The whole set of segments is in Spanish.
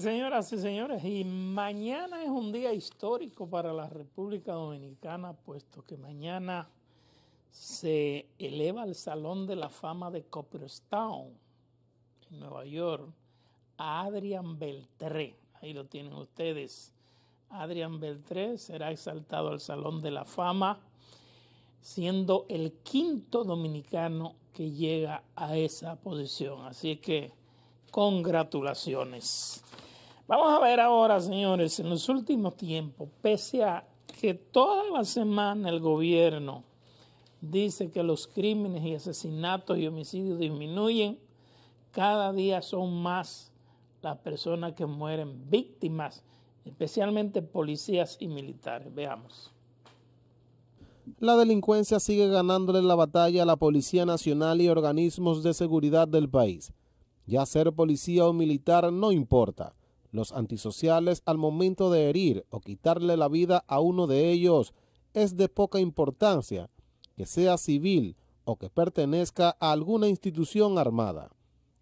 señoras y señores, y mañana es un día histórico para la República Dominicana, puesto que mañana se eleva al el Salón de la Fama de Copperstown en Nueva York, a Adrian Beltré. Ahí lo tienen ustedes. Adrian Beltré será exaltado al Salón de la Fama, siendo el quinto dominicano que llega a esa posición. Así que congratulaciones. Vamos a ver ahora, señores, en los últimos tiempos, pese a que toda la semana el gobierno dice que los crímenes y asesinatos y homicidios disminuyen, cada día son más las personas que mueren víctimas, especialmente policías y militares. Veamos. La delincuencia sigue ganándole la batalla a la Policía Nacional y organismos de seguridad del país. Ya ser policía o militar no importa los antisociales al momento de herir o quitarle la vida a uno de ellos es de poca importancia, que sea civil o que pertenezca a alguna institución armada.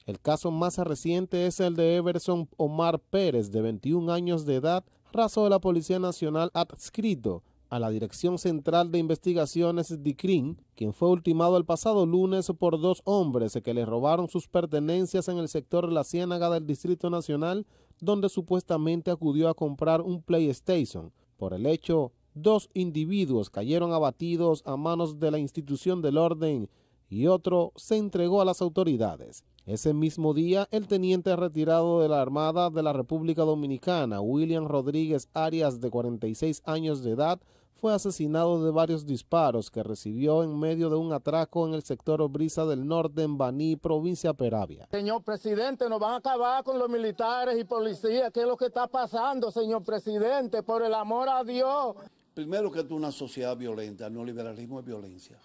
El caso más reciente es el de Everson Omar Pérez, de 21 años de edad, raso de la Policía Nacional adscrito a la Dirección Central de Investigaciones de DICRIN, quien fue ultimado el pasado lunes por dos hombres que le robaron sus pertenencias en el sector La Ciénaga del Distrito Nacional, donde supuestamente acudió a comprar un PlayStation. Por el hecho, dos individuos cayeron abatidos a manos de la institución del orden y otro se entregó a las autoridades. Ese mismo día, el teniente retirado de la Armada de la República Dominicana, William Rodríguez Arias, de 46 años de edad, fue asesinado de varios disparos que recibió en medio de un atraco en el sector Brisa del Norte en Baní, provincia Peravia. Señor presidente, nos van a acabar con los militares y policías. ¿Qué es lo que está pasando, señor presidente? Por el amor a Dios. Primero que es una sociedad violenta, el neoliberalismo es violencia.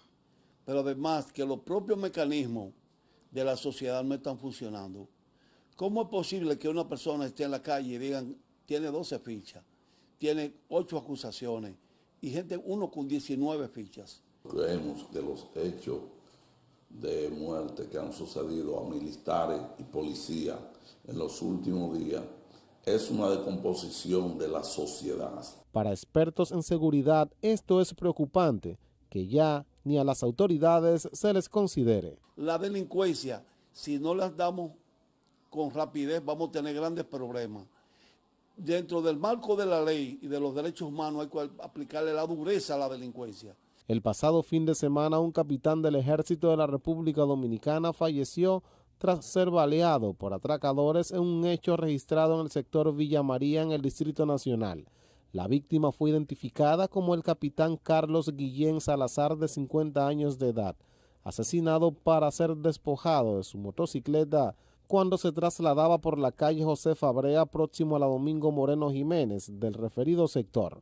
Pero además que los propios mecanismos de la sociedad no están funcionando. ¿Cómo es posible que una persona esté en la calle y digan, tiene 12 fichas, tiene 8 acusaciones? y gente uno con 19 fichas. Creemos que los hechos de muerte que han sucedido a militares y policías en los últimos días es una decomposición de la sociedad. Para expertos en seguridad, esto es preocupante, que ya ni a las autoridades se les considere. La delincuencia, si no las damos con rapidez, vamos a tener grandes problemas dentro del marco de la ley y de los derechos humanos hay que aplicarle la dureza a la delincuencia. El pasado fin de semana, un capitán del ejército de la República Dominicana falleció tras ser baleado por atracadores en un hecho registrado en el sector Villa María en el Distrito Nacional. La víctima fue identificada como el capitán Carlos Guillén Salazar de 50 años de edad, asesinado para ser despojado de su motocicleta cuando se trasladaba por la calle José Fabrea próximo a la Domingo Moreno Jiménez del referido sector.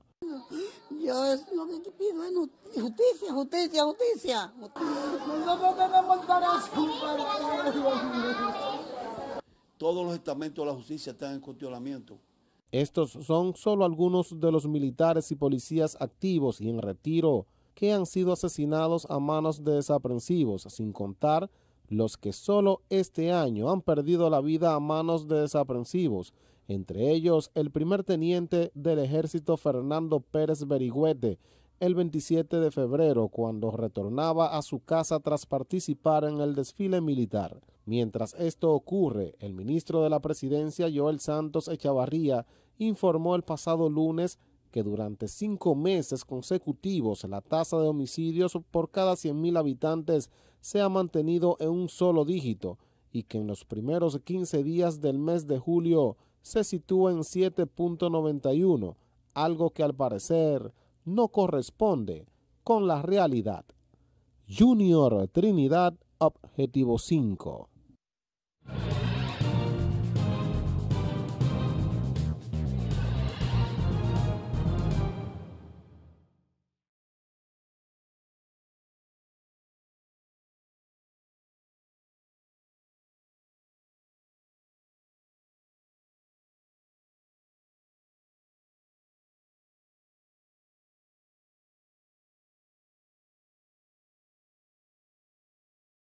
Yo es lo que pido es justicia, justicia, justicia. Todos los estamentos de la justicia están en cuestionamiento. Estos son solo algunos de los militares y policías activos y en retiro que han sido asesinados a manos de desaprensivos, sin contar los que solo este año han perdido la vida a manos de desaprensivos, entre ellos el primer teniente del ejército Fernando Pérez Berigüete, el 27 de febrero cuando retornaba a su casa tras participar en el desfile militar. Mientras esto ocurre, el ministro de la Presidencia Joel Santos Echavarría informó el pasado lunes que durante cinco meses consecutivos la tasa de homicidios por cada 100.000 habitantes se ha mantenido en un solo dígito y que en los primeros 15 días del mes de julio se sitúa en 7.91, algo que al parecer no corresponde con la realidad. Junior Trinidad Objetivo 5.